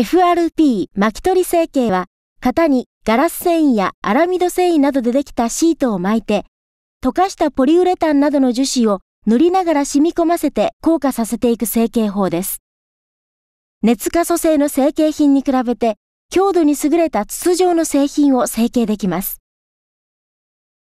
FRP 巻き取り成形は、型にガラス繊維やアラミド繊維などでできたシートを巻いて、溶かしたポリウレタンなどの樹脂を塗りながら染み込ませて硬化させていく成形法です。熱可素性の成形品に比べて、強度に優れた筒状の製品を成形できます。